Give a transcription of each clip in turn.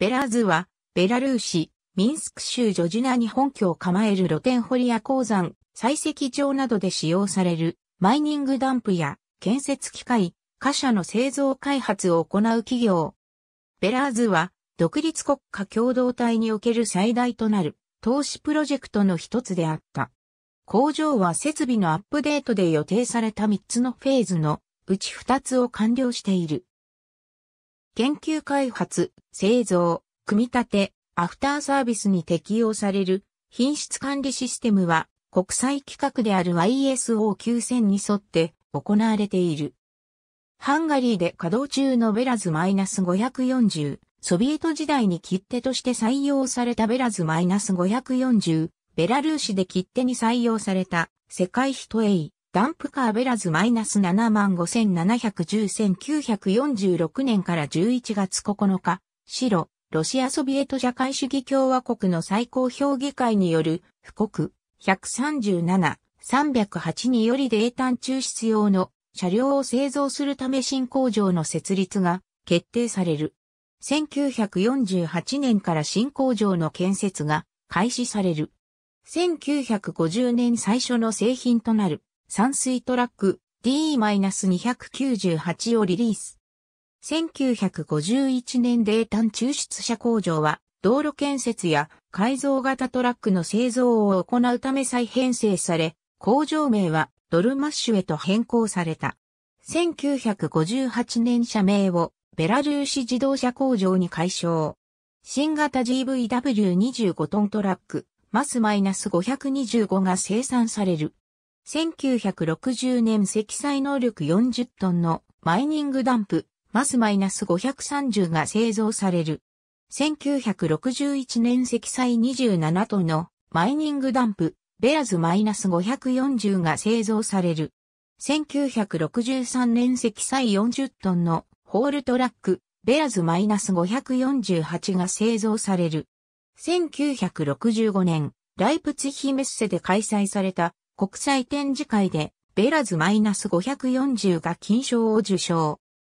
ベラーズは、ベラルーシ、ミンスク州ジョジュナに本拠を構える露天掘りや鉱山、採石場などで使用される、マイニングダンプや、建設機械、貨車の製造開発を行う企業。ベラーズは、独立国家共同体における最大となる、投資プロジェクトの一つであった。工場は設備のアップデートで予定された3つのフェーズのうち2つを完了している。研究開発、製造、組み立て、アフターサービスに適用される品質管理システムは国際規格である YSO9000 に沿って行われている。ハンガリーで稼働中のベラズ -540、ソビエト時代に切手として採用されたベラズ -540、ベラルーシで切手に採用された世界一 A、ダンプカーベラズマイナス7万57101946年から11月9日、白、ロシアソビエト社会主義共和国の最高評議会による、布告、137、308により冷炭抽出用の車両を製造するため新工場の設立が決定される。1948年から新工場の建設が開始される。1950年最初の製品となる。山水トラック D-298 をリリース。1951年冷炭抽出車工場は道路建設や改造型トラックの製造を行うため再編成され、工場名はドルマッシュへと変更された。1958年社名をベラルーシ自動車工場に改称。新型 GVW25 トントラック、マス -525 が生産される。1960年積載能力40トンのマイニングダンプ、マスマイナス530が製造される。1961年積載27トンのマイニングダンプ、ベアズマイナス540が製造される。1963年積載40トンのホールトラック、ベアズマイナス548が製造される。1965年、ライプツヒメッセで開催された国際展示会でベラズ -540 が金賞を受賞。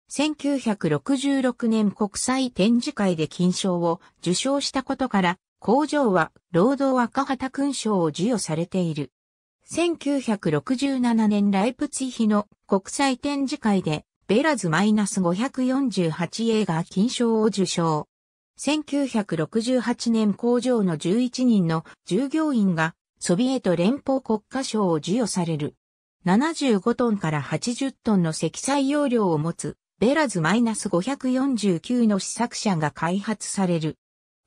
1966年国際展示会で金賞を受賞したことから、工場は労働赤旗勲章を授与されている。1967年ライプツィヒの国際展示会でベラズ -548A が金賞を受賞。1968年工場の11人の従業員がソビエト連邦国家賞を授与される。75トンから80トンの積載容量を持つ、ベラズ -549 の試作車が開発される。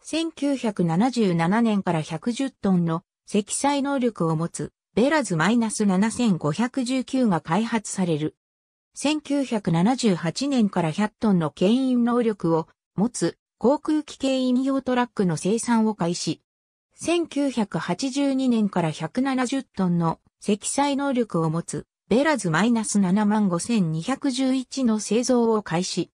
1977年から110トンの積載能力を持つ、ベラズ -7519 が開発される。1978年から100トンの牽引能力を持つ航空機牽引用トラックの生産を開始。1982年から170トンの積載能力を持つベラズ -75211 の製造を開始。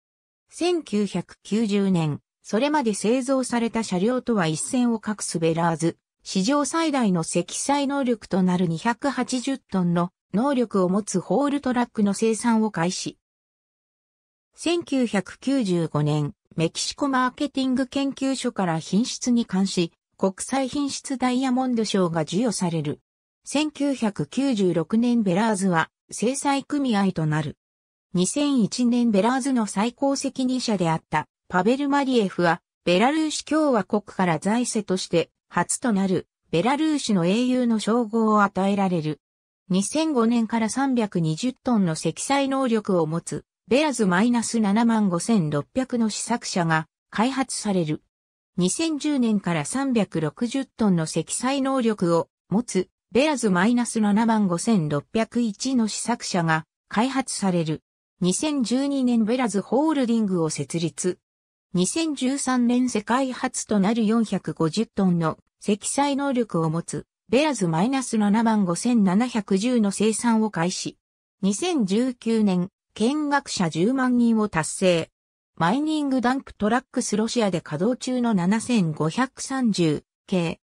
1990年、それまで製造された車両とは一線を画すベラーズ、史上最大の積載能力となる280トンの能力を持つホールトラックの生産を開始。1995年、メキシコマーケティング研究所から品質に関し、国際品質ダイヤモンド賞が授与される。1996年ベラーズは制裁組合となる。2001年ベラーズの最高責任者であったパベル・マリエフはベラルーシ共和国から財政として初となるベラルーシの英雄の称号を与えられる。2005年から320トンの積載能力を持つベラズ -75600 の試作車が開発される。2010年から360トンの積載能力を持つベアズ -75601 の試作車が開発される。2012年ベラズホールディングを設立。2013年世界初となる450トンの積載能力を持つベアズ -75710 の生産を開始。2019年見学者10万人を達成。マイニングダンプトラックスロシアで稼働中の7530系。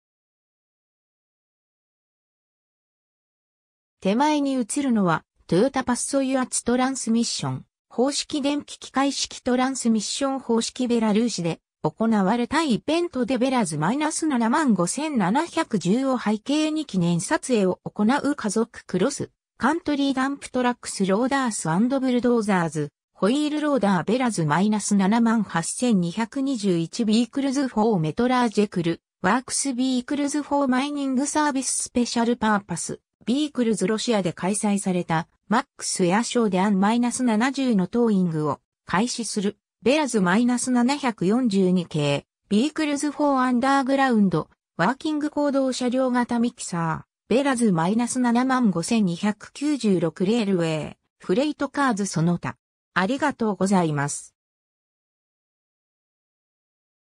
手前に映るのは、トヨタパッソ油圧トランスミッション、方式電気機械式トランスミッション方式ベラルーシで、行われたイベントでベラズマイナス75710を背景に記念撮影を行う家族クロス、カントリーダンプトラックスローダースブルドーザーズ、ホイールローダーベラズ -78221 ビークルズ4メトラージェクル、ワークスビークルズ4マイニングサービススペシャルパーパス、ビークルズロシアで開催された、マックスエアショーでアン -70 のトーイングを開始する、ベラズ -742 系、ビークルズ4アンダーグラウンド、ワーキング行動車両型ミキサー、ベラズ -75296 レールウェイ、フレイトカーズその他。ありがとうございます。